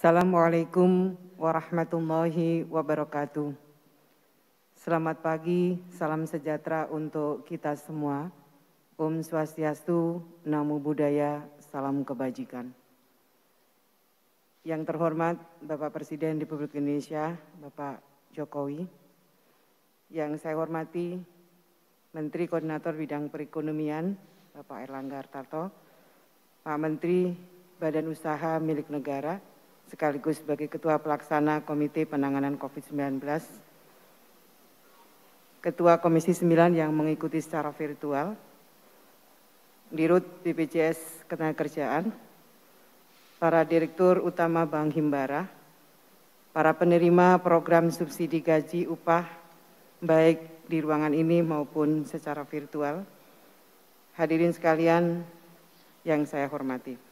Assalamualaikum warahmatullahi wabarakatuh. Selamat pagi, salam sejahtera untuk kita semua. Om Swastiastu, Namo Buddhaya, salam kebajikan. Yang terhormat Bapak Presiden Republik Indonesia, Bapak Jokowi. Yang saya hormati Menteri Koordinator Bidang Perekonomian, Bapak Erlangga Hartarto, Pak Menteri Badan Usaha Milik Negara, sekaligus sebagai Ketua Pelaksana Komite Penanganan COVID-19, Ketua Komisi 9 yang mengikuti secara virtual, Dirut BPJS Ketenagakerjaan, para Direktur Utama Bank Himbara, para penerima program subsidi gaji upah baik di ruangan ini maupun secara virtual, hadirin sekalian yang saya hormati.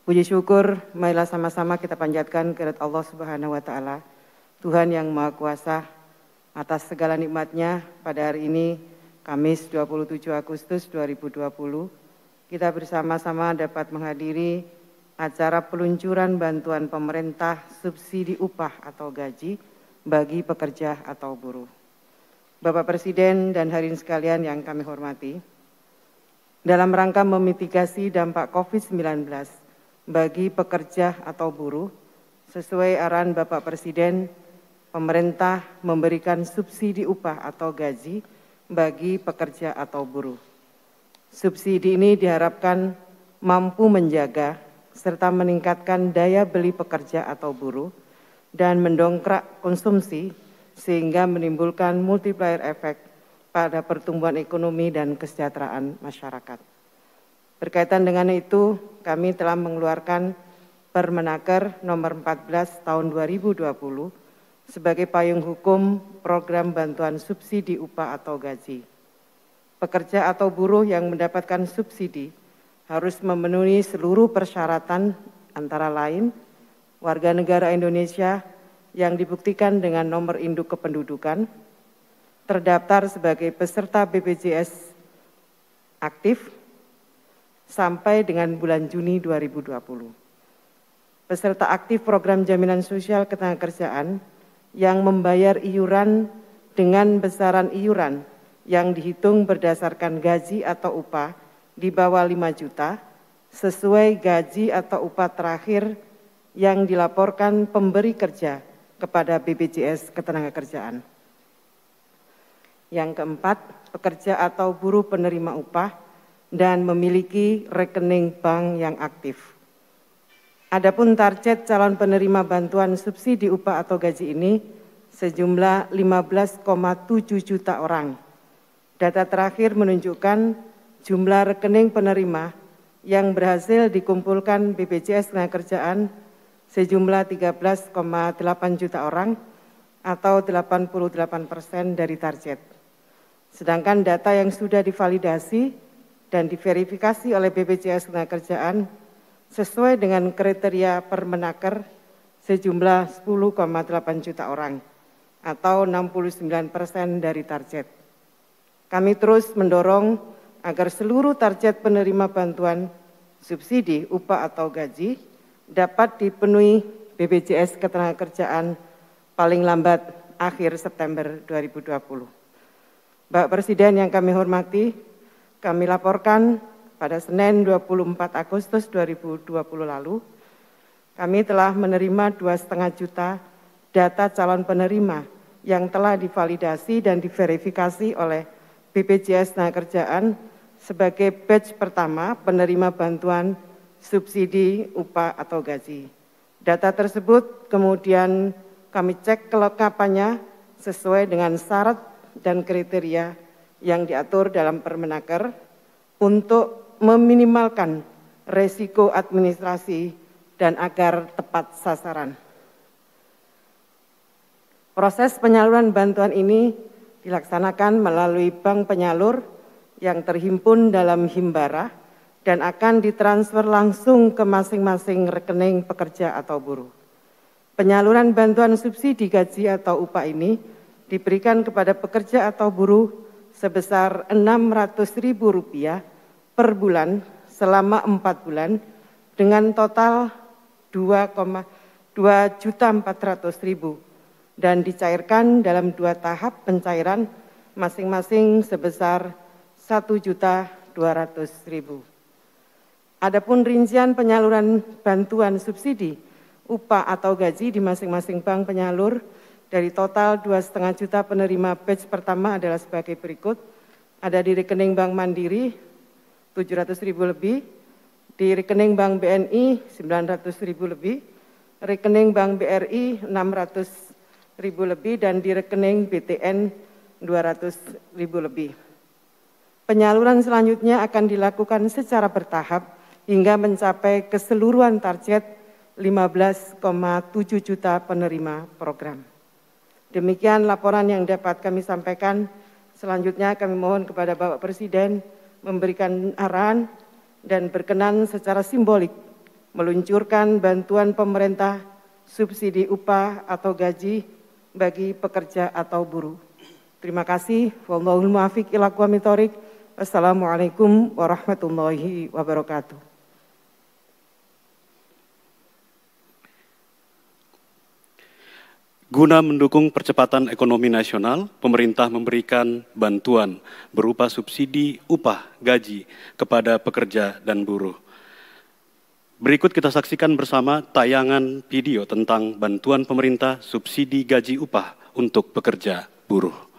Puji syukur, marilah sama-sama kita panjatkan kehadirat Allah Subhanahu wa taala. Tuhan yang Maha Kuasa atas segala nikmatnya pada hari ini Kamis 27 Agustus 2020 kita bersama-sama dapat menghadiri acara peluncuran bantuan pemerintah subsidi upah atau gaji bagi pekerja atau buruh. Bapak Presiden dan hadirin sekalian yang kami hormati, dalam rangka memitigasi dampak COVID-19 bagi pekerja atau buruh, sesuai arahan Bapak Presiden, pemerintah memberikan subsidi upah atau gaji bagi pekerja atau buruh. Subsidi ini diharapkan mampu menjaga serta meningkatkan daya beli pekerja atau buruh dan mendongkrak konsumsi sehingga menimbulkan multiplier efek pada pertumbuhan ekonomi dan kesejahteraan masyarakat. Berkaitan dengan itu, kami telah mengeluarkan Permenaker nomor 14 tahun 2020 sebagai payung hukum program bantuan subsidi upah atau gaji. Pekerja atau buruh yang mendapatkan subsidi harus memenuhi seluruh persyaratan antara lain warga negara Indonesia yang dibuktikan dengan nomor induk kependudukan, terdaftar sebagai peserta BPJS aktif sampai dengan bulan Juni 2020. Peserta aktif program jaminan sosial ketenagakerjaan yang membayar iuran dengan besaran iuran yang dihitung berdasarkan gaji atau upah di bawah 5 juta sesuai gaji atau upah terakhir yang dilaporkan pemberi kerja kepada BPJS Ketenagakerjaan. Yang keempat, pekerja atau buruh penerima upah dan memiliki rekening bank yang aktif. Adapun target calon penerima bantuan subsidi upah atau gaji ini sejumlah 15,7 juta orang. Data terakhir menunjukkan jumlah rekening penerima yang berhasil dikumpulkan BPJS Tenaga Kerjaan sejumlah 13,8 juta orang atau 88 persen dari target. Sedangkan data yang sudah divalidasi dan diverifikasi oleh BPJS Ketenagakerjaan sesuai dengan kriteria Permenaker sejumlah 10,8 juta orang atau 69 persen dari target. Kami terus mendorong agar seluruh target penerima bantuan subsidi upah atau gaji dapat dipenuhi BPJS Ketenagakerjaan paling lambat akhir September 2020. Mbak Presiden yang kami hormati, kami laporkan pada Senin 24 Agustus 2020 lalu, kami telah menerima 2,5 juta data calon penerima yang telah divalidasi dan diverifikasi oleh BPJS Tenaga Kerjaan sebagai batch pertama penerima bantuan subsidi upah atau gaji. Data tersebut kemudian kami cek kelengkapannya sesuai dengan syarat dan kriteria yang diatur dalam Permenaker untuk meminimalkan resiko administrasi dan agar tepat sasaran. Proses penyaluran bantuan ini dilaksanakan melalui bank penyalur yang terhimpun dalam Himbara dan akan ditransfer langsung ke masing-masing rekening pekerja atau buruh. Penyaluran bantuan subsidi gaji atau upah ini diberikan kepada pekerja atau buruh sebesar Rp600.000 per bulan selama 4 bulan dengan total 2.400.000 dan dicairkan dalam dua tahap pencairan masing-masing sebesar 1.200.000. Adapun rincian penyaluran bantuan subsidi upah atau gaji di masing-masing bank penyalur dari total 2,5 juta penerima batch pertama adalah sebagai berikut. Ada di rekening Bank Mandiri 700 ribu lebih, di rekening Bank BNI 900 ribu lebih, rekening Bank BRI 600 ribu lebih, dan di rekening BTN 200 ribu lebih. Penyaluran selanjutnya akan dilakukan secara bertahap hingga mencapai keseluruhan target 15,7 juta penerima program. Demikian laporan yang dapat kami sampaikan. Selanjutnya kami mohon kepada Bapak Presiden memberikan arahan dan berkenan secara simbolik meluncurkan bantuan pemerintah subsidi upah atau gaji bagi pekerja atau buruh. Terima kasih. Wallahul muafiq ila Wassalamualaikum warahmatullahi wabarakatuh. Guna mendukung percepatan ekonomi nasional, pemerintah memberikan bantuan berupa subsidi upah gaji kepada pekerja dan buruh. Berikut kita saksikan bersama tayangan video tentang bantuan pemerintah subsidi gaji upah untuk pekerja buruh.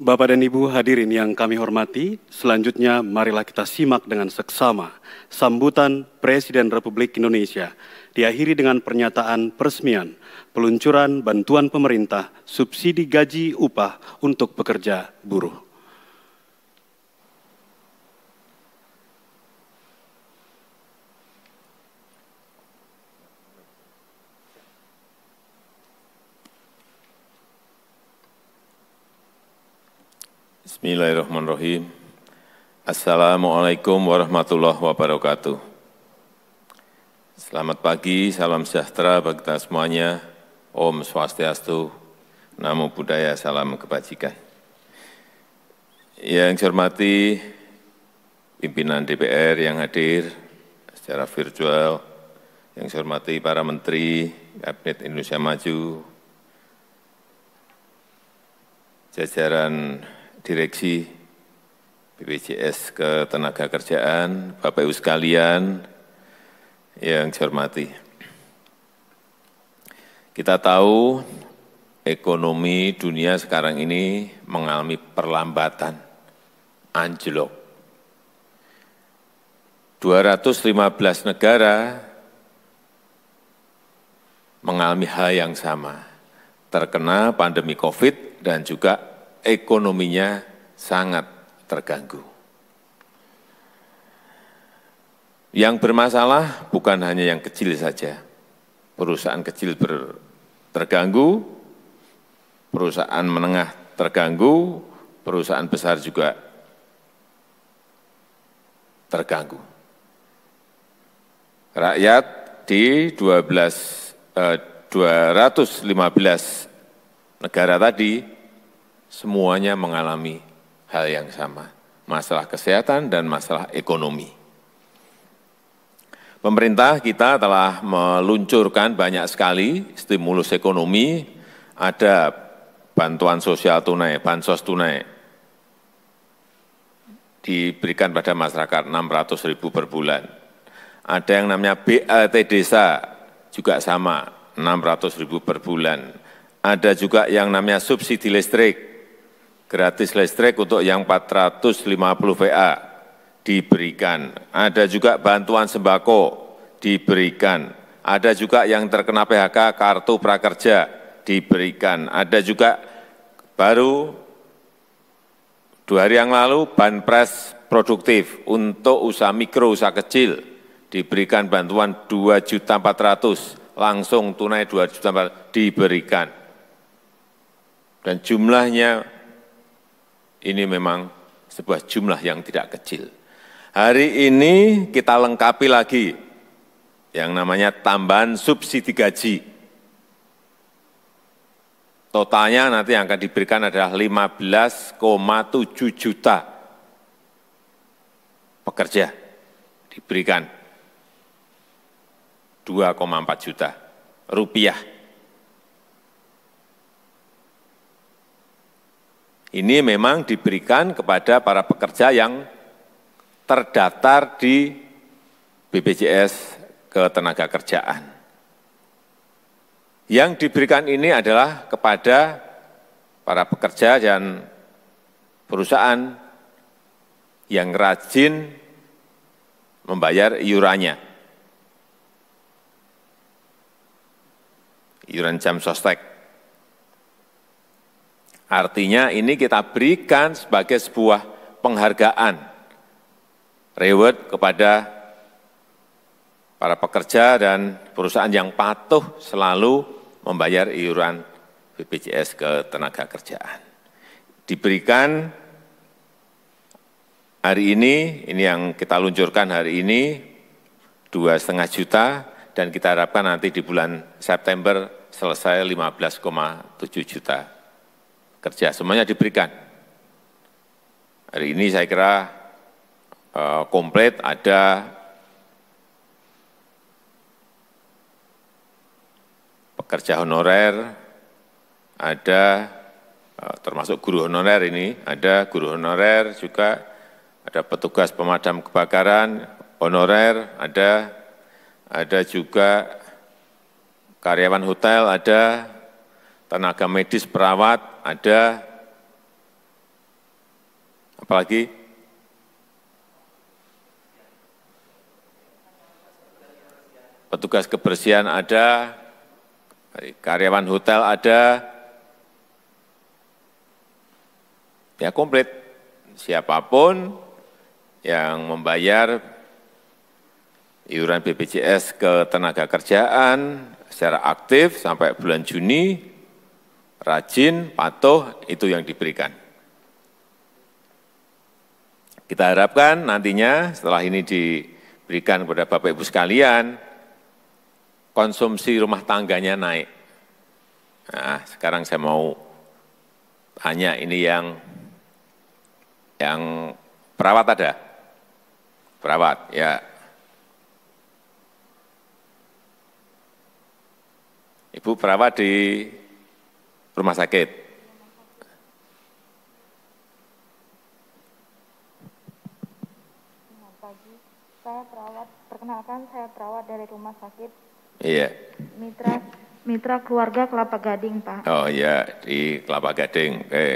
Bapak dan Ibu hadirin yang kami hormati, selanjutnya marilah kita simak dengan seksama sambutan Presiden Republik Indonesia diakhiri dengan pernyataan peresmian peluncuran bantuan pemerintah subsidi gaji upah untuk pekerja buruh. Bismillahirrahmanirrahim. Assalamualaikum warahmatullahi wabarakatuh. Selamat pagi, salam sejahtera bagi kita semuanya. Om Swastiastu, Namo Buddhaya, salam kebajikan. Yang saya hormati pimpinan DPR yang hadir secara virtual, yang saya hormati para menteri Kabinet Indonesia Maju, jajaran Direksi BPJS Ketenagakerjaan, Bapak-Ibu sekalian yang saya hormati. Kita tahu ekonomi dunia sekarang ini mengalami perlambatan, anjlok. 215 negara mengalami hal yang sama, terkena pandemi COVID dan juga ekonominya sangat terganggu. Yang bermasalah bukan hanya yang kecil saja. Perusahaan kecil ber, terganggu, perusahaan menengah terganggu, perusahaan besar juga terganggu. Rakyat di 12 eh, 215 negara tadi semuanya mengalami hal yang sama, masalah kesehatan dan masalah ekonomi. Pemerintah kita telah meluncurkan banyak sekali stimulus ekonomi, ada bantuan sosial tunai, bansos tunai, diberikan pada masyarakat 600 ribu per bulan. Ada yang namanya BLT Desa, juga sama, 600 ribu per bulan. Ada juga yang namanya subsidi listrik, gratis listrik untuk yang 450 VA diberikan. Ada juga bantuan sembako diberikan. Ada juga yang terkena PHK kartu prakerja diberikan. Ada juga baru dua hari yang lalu Banpres produktif untuk usaha mikro, usaha kecil diberikan bantuan 2.400 langsung tunai 2.400 diberikan. Dan jumlahnya ini memang sebuah jumlah yang tidak kecil. Hari ini kita lengkapi lagi yang namanya tambahan subsidi gaji. Totalnya nanti yang akan diberikan adalah 15,7 juta pekerja diberikan 2,4 juta rupiah Ini memang diberikan kepada para pekerja yang terdaftar di BPJS Ketenagakerjaan. Yang diberikan ini adalah kepada para pekerja dan perusahaan yang rajin membayar iurannya. Iuran jam sostek Artinya ini kita berikan sebagai sebuah penghargaan, reward kepada para pekerja dan perusahaan yang patuh selalu membayar iuran BPJS ke tenaga kerjaan. Diberikan hari ini, ini yang kita luncurkan hari ini, dua setengah juta, dan kita harapkan nanti di bulan September selesai 15,7 juta kerja, semuanya diberikan. Hari ini saya kira eh, komplit ada pekerja honorer, ada eh, termasuk guru honorer ini, ada guru honorer juga, ada petugas pemadam kebakaran honorer, ada ada juga karyawan hotel, ada tenaga medis perawat, ada apalagi petugas kebersihan ada, karyawan hotel ada, ya komplit. Siapapun yang membayar iuran BPJS ke tenaga kerjaan secara aktif sampai bulan Juni rajin, patuh, itu yang diberikan. Kita harapkan nantinya setelah ini diberikan kepada Bapak-Ibu sekalian, konsumsi rumah tangganya naik. Nah, sekarang saya mau tanya ini yang yang perawat ada? Perawat, ya. Ibu perawat di Rumah sakit. Selamat pagi, saya perawat. Perkenalkan, saya perawat dari rumah sakit. Iya. Mitra Mitra keluarga Kelapa Gading, Pak. Oh iya, di Kelapa Gading. Oke.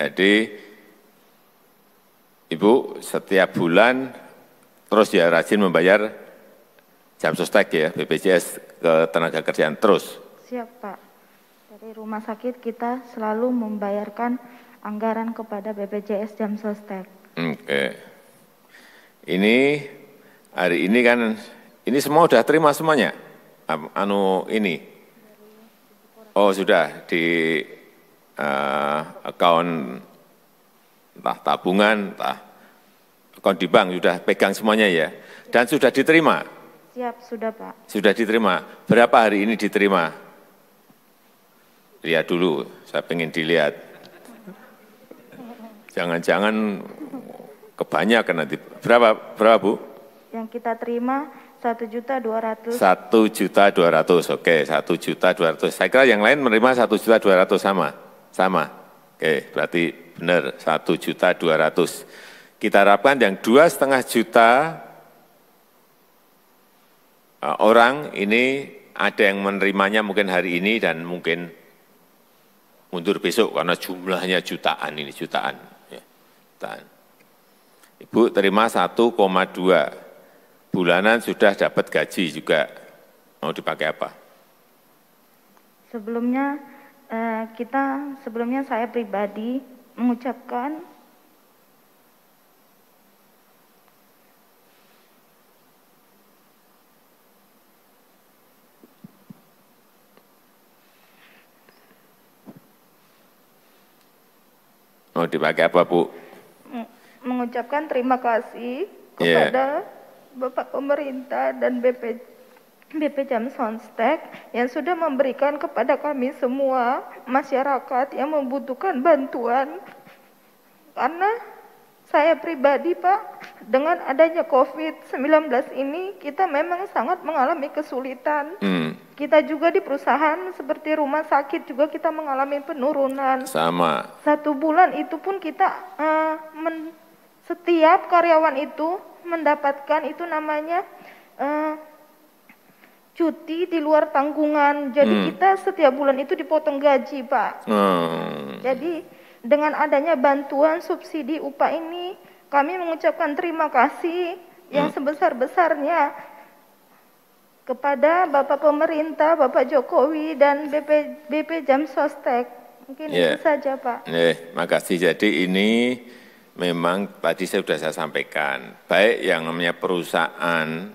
Jadi Ibu setiap bulan terus ya rajin membayar jam sostek ya, BPJS ke tenaga kerjaan terus. Siap, Pak. Dari rumah sakit kita selalu membayarkan anggaran kepada BPJS jam sostek. Oke. Ini hari ini kan ini semua sudah terima semuanya. Anu ini. Oh, sudah di uh, account entah tabungan, entah akun di bank sudah pegang semuanya ya. Dan sudah diterima. Siap, sudah Pak. Sudah diterima. Berapa hari ini diterima? lihat dulu, saya pengen dilihat. Jangan-jangan kebanyakan nanti. Berapa, berapa Bu? Yang kita terima satu juta dua ratus. Satu juta dua ratus, oke, satu juta dua ratus. Saya kira yang lain menerima satu juta dua ratus sama, sama. Oke, berarti benar satu juta dua ratus. Kita harapkan yang dua setengah juta eh, orang ini ada yang menerimanya mungkin hari ini dan mungkin mundur besok karena jumlahnya jutaan ini, jutaan. Ya, jutaan. Ibu terima 1,2, bulanan sudah dapat gaji juga, mau dipakai apa? Sebelumnya eh, kita, sebelumnya saya pribadi mengucapkan Mau oh, dipakai apa Bu? Mengucapkan terima kasih iya. kepada yeah. Bapak Pemerintah dan BP BP Jam Sonstek yang sudah memberikan kepada kami semua masyarakat yang membutuhkan bantuan karena saya pribadi Pak, dengan adanya COVID-19 ini kita memang sangat mengalami kesulitan. Hmm. Kita juga di perusahaan seperti rumah sakit juga kita mengalami penurunan. Sama. Satu bulan itu pun kita uh, men, setiap karyawan itu mendapatkan itu namanya uh, cuti di luar tanggungan. Jadi hmm. kita setiap bulan itu dipotong gaji, Pak. Hmm. Jadi dengan adanya bantuan subsidi upah ini, kami mengucapkan terima kasih yang hmm. sebesar-besarnya kepada Bapak Pemerintah, Bapak Jokowi dan BP BP Jam Sostek. Mungkin yeah. itu saja, Pak. Eh, makasih. Jadi ini memang tadi saya sudah saya sampaikan, baik yang namanya perusahaan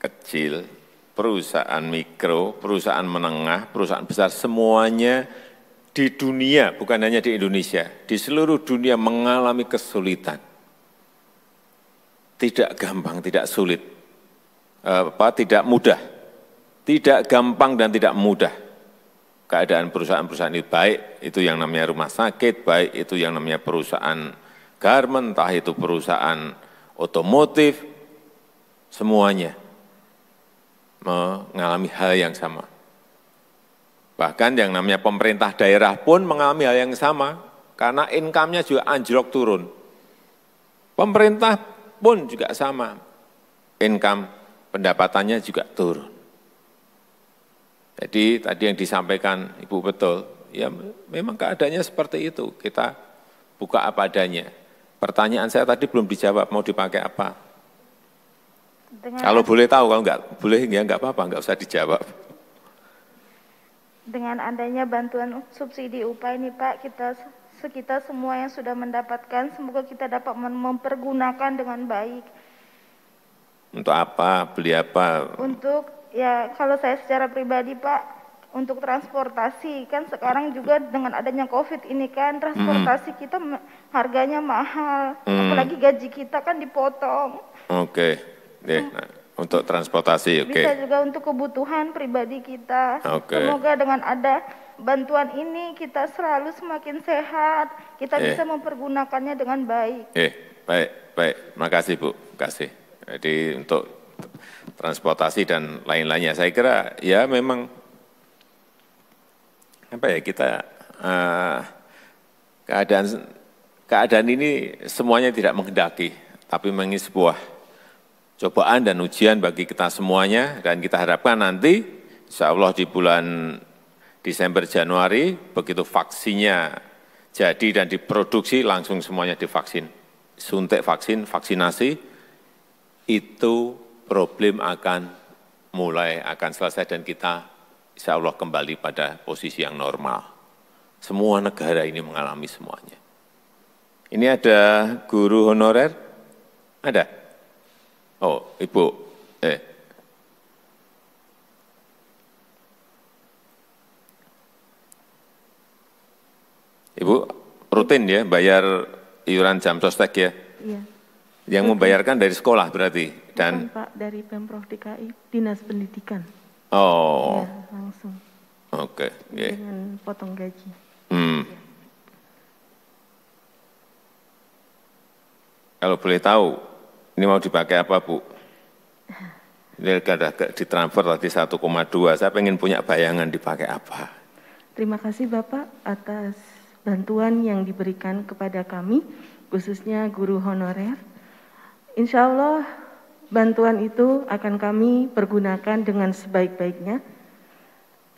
kecil, perusahaan mikro, perusahaan menengah, perusahaan besar, semuanya di dunia, bukan hanya di Indonesia, di seluruh dunia mengalami kesulitan. Tidak gampang, tidak sulit, apa, tidak mudah, tidak gampang dan tidak mudah. Keadaan perusahaan-perusahaan itu baik, itu yang namanya rumah sakit, baik itu yang namanya perusahaan garment, entah itu perusahaan otomotif, semuanya mengalami hal yang sama Bahkan yang namanya pemerintah daerah pun mengalami hal yang sama, karena income-nya juga anjlok turun. Pemerintah pun juga sama, income pendapatannya juga turun. Jadi tadi yang disampaikan Ibu betul, ya memang keadaannya seperti itu, kita buka apa adanya. Pertanyaan saya tadi belum dijawab, mau dipakai apa? Dengan kalau boleh tahu, kalau enggak boleh ya enggak apa-apa, enggak usah dijawab. Dengan adanya bantuan subsidi upah ini Pak, kita sekitar semua yang sudah mendapatkan, semoga kita dapat mempergunakan dengan baik. Untuk apa? Beli apa? Untuk ya kalau saya secara pribadi Pak, untuk transportasi kan sekarang juga dengan adanya covid ini kan transportasi hmm. kita harganya mahal hmm. apalagi gaji kita kan dipotong oke okay. deh hmm. nah. Untuk transportasi, oke. Okay. Bisa juga untuk kebutuhan pribadi kita. Okay. Semoga dengan ada bantuan ini kita selalu semakin sehat, kita eh. bisa mempergunakannya dengan baik. Eh, baik, baik. Makasih Bu, kasih. Jadi untuk transportasi dan lain-lainnya, saya kira ya memang apa ya kita uh, keadaan keadaan ini semuanya tidak menghendaki, tapi mengisi sebuah cobaan dan ujian bagi kita semuanya dan kita harapkan nanti insya Allah di bulan Desember Januari begitu vaksinnya jadi dan diproduksi langsung semuanya divaksin. Suntik vaksin, vaksinasi itu problem akan mulai akan selesai dan kita insya Allah kembali pada posisi yang normal. Semua negara ini mengalami semuanya. Ini ada guru honorer? Ada? Oh, Ibu. Eh. Ibu rutin ya bayar iuran jam sostek ya? Iya. Yang membayarkan dari sekolah berarti? Dan Bukan, Pak, dari Pemprov DKI, Dinas Pendidikan. Oh. Ya, langsung. Oke. Okay. Yeah. Dengan potong gaji. Hmm. Kalau boleh tahu, ini mau dipakai apa, Bu? Ini ada kan ditransfer tadi 1,2, saya ingin punya bayangan dipakai apa. Terima kasih Bapak atas bantuan yang diberikan kepada kami, khususnya guru honorer. Insya Allah bantuan itu akan kami pergunakan dengan sebaik-baiknya,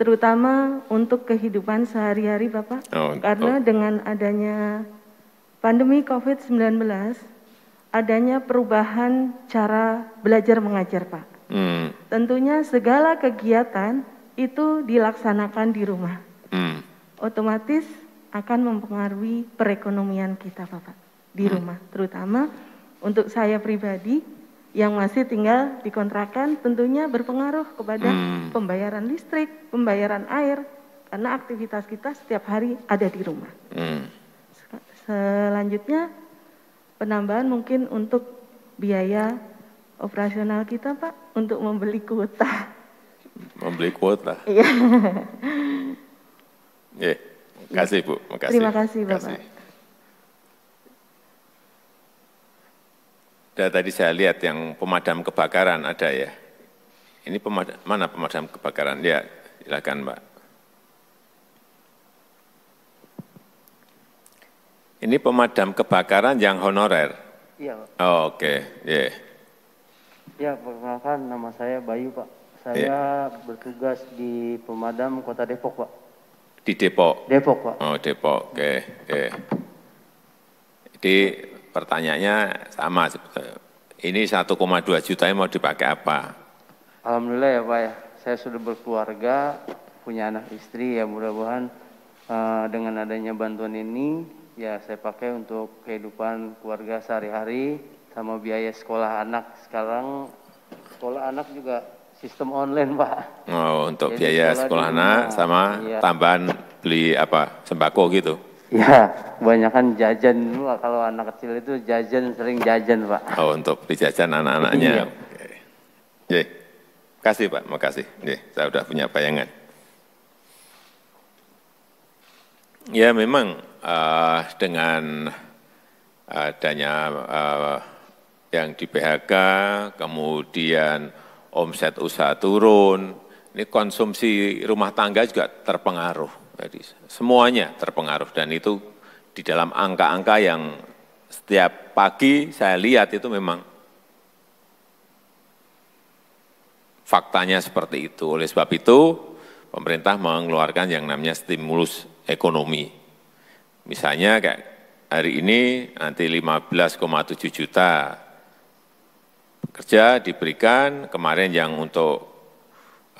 terutama untuk kehidupan sehari-hari Bapak. Oh, Karena oh. dengan adanya pandemi COVID-19, adanya perubahan cara belajar mengajar, Pak. Hmm. Tentunya segala kegiatan itu dilaksanakan di rumah. Hmm. Otomatis akan mempengaruhi perekonomian kita, Bapak, di hmm. rumah. Terutama untuk saya pribadi yang masih tinggal di kontrakan tentunya berpengaruh kepada hmm. pembayaran listrik, pembayaran air, karena aktivitas kita setiap hari ada di rumah. Hmm. Selanjutnya penambahan mungkin untuk biaya operasional kita Pak untuk membeli kuota. Membeli kuota? Iya. yeah. Makasih Bu, makasih. Terima kasih Bapak. Makasih. Nah, tadi saya lihat yang pemadam kebakaran ada ya. Ini pemadam, mana pemadam kebakaran? Ya, silakan Mbak. Ini pemadam kebakaran yang honorer? Iya, Pak. Oh, Oke, okay. Iya. yeah. Ya, perkenalkan nama saya Bayu, Pak. Saya yeah. bertugas di pemadam Kota Depok, Pak. Di Depok? Depok, Pak. Oh, Depok. Oke, okay. yeah. Jadi pertanyaannya sama Ini 1,2 jutanya mau dipakai apa? Alhamdulillah ya, Pak ya. Saya sudah berkeluarga, punya anak istri ya mudah-mudahan uh, dengan adanya bantuan ini ya saya pakai untuk kehidupan keluarga sehari-hari sama biaya sekolah anak sekarang sekolah anak juga sistem online pak oh untuk Jadi biaya sekolah, sekolah anak juga, sama iya. tambahan beli apa sembako gitu ya kebanyakan jajan pak kalau anak kecil itu jajan sering jajan pak oh untuk beli jajan anak-anaknya iya. Oke. kasih pak makasih Ye, saya sudah punya bayangan ya memang Ah, dengan ah, adanya ah, yang di PHK, kemudian omset usaha turun, ini konsumsi rumah tangga juga terpengaruh. Jadi semuanya terpengaruh dan itu di dalam angka-angka yang setiap pagi saya lihat itu memang faktanya seperti itu. Oleh sebab itu pemerintah mengeluarkan yang namanya stimulus ekonomi Misalnya kayak hari ini nanti 15,7 juta kerja diberikan, kemarin yang untuk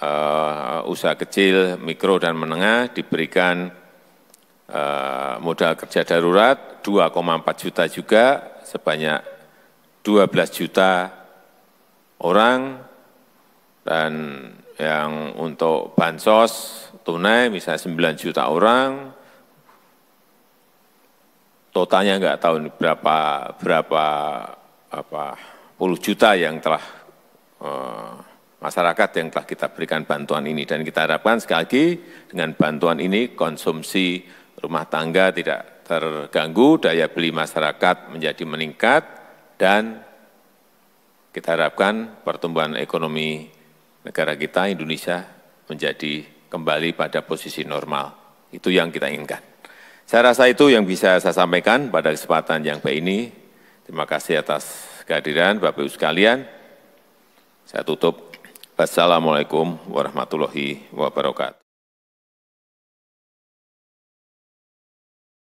uh, usaha kecil, mikro dan menengah diberikan uh, modal kerja darurat 2,4 juta juga sebanyak 12 juta orang dan yang untuk bansos tunai misalnya 9 juta orang totalnya enggak tahu berapa berapa apa puluh juta yang telah eh, masyarakat yang telah kita berikan bantuan ini dan kita harapkan sekali lagi dengan bantuan ini konsumsi rumah tangga tidak terganggu, daya beli masyarakat menjadi meningkat dan kita harapkan pertumbuhan ekonomi negara kita Indonesia menjadi kembali pada posisi normal. Itu yang kita inginkan. Saya rasa itu yang bisa saya sampaikan pada kesempatan yang baik ini. Terima kasih atas kehadiran Bapak-Ibu sekalian. Saya tutup. Wassalamualaikum warahmatullahi wabarakatuh.